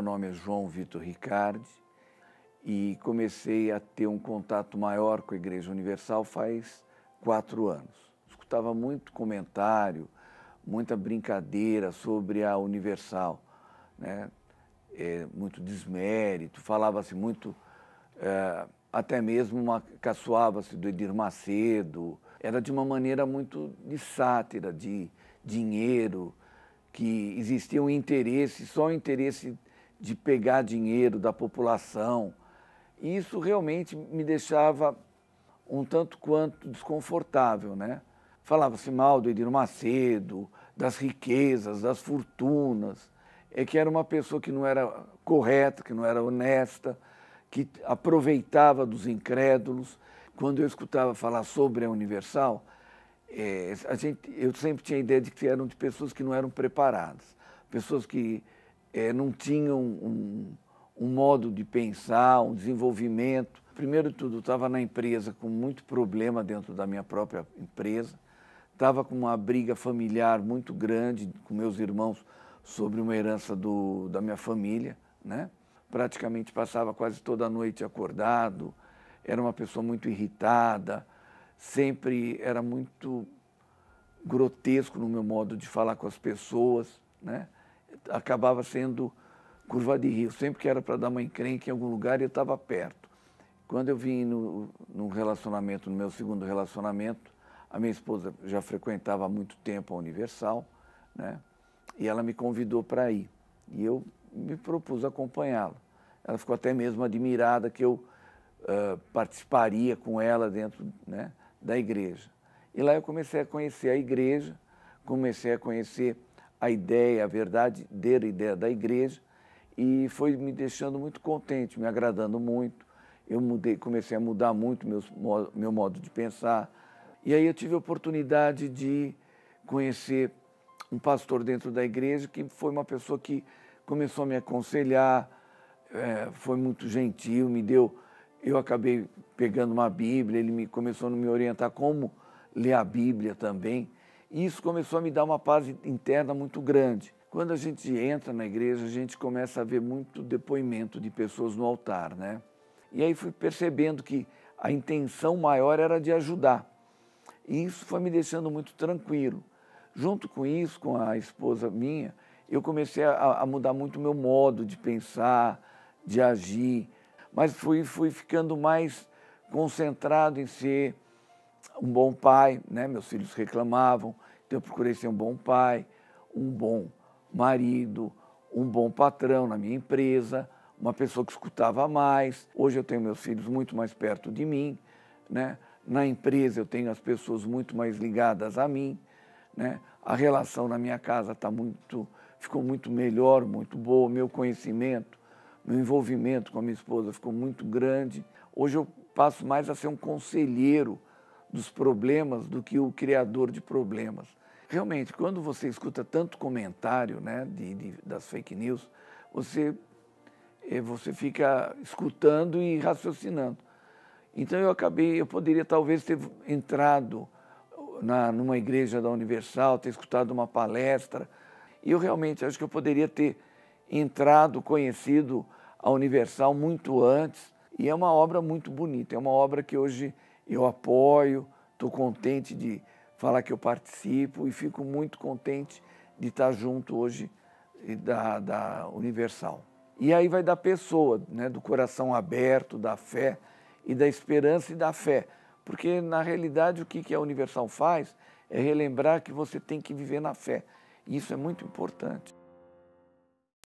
meu nome é João Vitor Ricardi e comecei a ter um contato maior com a Igreja Universal faz quatro anos. Escutava muito comentário, muita brincadeira sobre a Universal, né? É, muito desmérito, falava-se muito, é, até mesmo caçoava-se do Edir Macedo, era de uma maneira muito de sátira, de dinheiro, que existia um interesse, só o interesse de pegar dinheiro da população. E isso realmente me deixava um tanto quanto desconfortável, né? Falava-se mal do Edir Macedo, das riquezas, das fortunas, é que era uma pessoa que não era correta, que não era honesta, que aproveitava dos incrédulos. Quando eu escutava falar sobre a Universal, é, a gente, eu sempre tinha a ideia de que eram de pessoas que não eram preparadas, pessoas que é, não tinham um, um, modo de pensar, um desenvolvimento. Primeiro de tudo, estava na empresa com muito problema dentro da minha própria empresa, estava com uma briga familiar muito grande com meus irmãos sobre uma herança do, da minha família, né? Praticamente passava quase toda a noite acordado, era uma pessoa muito irritada, sempre era muito grotesco no meu modo de falar com as pessoas, né? acabava sendo curva de rio. Sempre que era para dar uma encrenca em algum lugar, eu estava perto. Quando eu vim no, num relacionamento, no meu segundo relacionamento, a minha esposa já frequentava há muito tempo a Universal, né? E ela me convidou para ir. E eu me propus acompanhá-la. Ela ficou até mesmo admirada que eu uh, participaria com ela dentro né, da igreja. E lá eu comecei a conhecer a igreja, comecei a conhecer a ideia, a verdade verdadeira ideia da igreja, e foi me deixando muito contente, me agradando muito. Eu mudei, comecei a mudar muito meus, meu modo de pensar. E aí eu tive a oportunidade de conhecer um pastor dentro da igreja que foi uma pessoa que começou a me aconselhar, é, foi muito gentil, me deu. Eu acabei pegando uma Bíblia, ele me começou a me orientar como ler a Bíblia também. E isso começou a me dar uma paz interna muito grande. Quando a gente entra na igreja, a gente começa a ver muito depoimento de pessoas no altar, né? E aí fui percebendo que a intenção maior era de ajudar. E isso foi me deixando muito tranquilo. Junto com isso, com a esposa minha, eu comecei a, a mudar muito o meu modo de pensar, de agir, mas fui, fui ficando mais concentrado em ser um bom pai, né? meus filhos reclamavam, então eu procurei ser um bom pai, um bom marido, um bom patrão na minha empresa, uma pessoa que escutava mais. Hoje eu tenho meus filhos muito mais perto de mim, né? Na empresa eu tenho as pessoas muito mais ligadas a mim, né? A relação na minha casa tá muito ficou muito melhor, muito boa, meu conhecimento, meu envolvimento com a minha esposa ficou muito grande. Hoje eu passo mais a ser um conselheiro dos problemas do que o criador de problemas. Realmente, quando você escuta tanto comentário né, de, de das fake news, você, é, você fica escutando e raciocinando. Então eu acabei, eu poderia talvez ter entrado na, numa igreja da Universal, ter escutado uma palestra, e eu realmente acho que eu poderia ter entrado, conhecido a Universal muito antes, e é uma obra muito bonita, é uma obra que hoje eu apoio, estou contente de falar que eu participo e fico muito contente de estar junto hoje eh, da, da Universal. E aí vai da pessoa, né, do coração aberto, da fé e da esperança e da fé. Porque, na realidade, o que a Universal faz é relembrar que você tem que viver na fé. E isso é muito importante.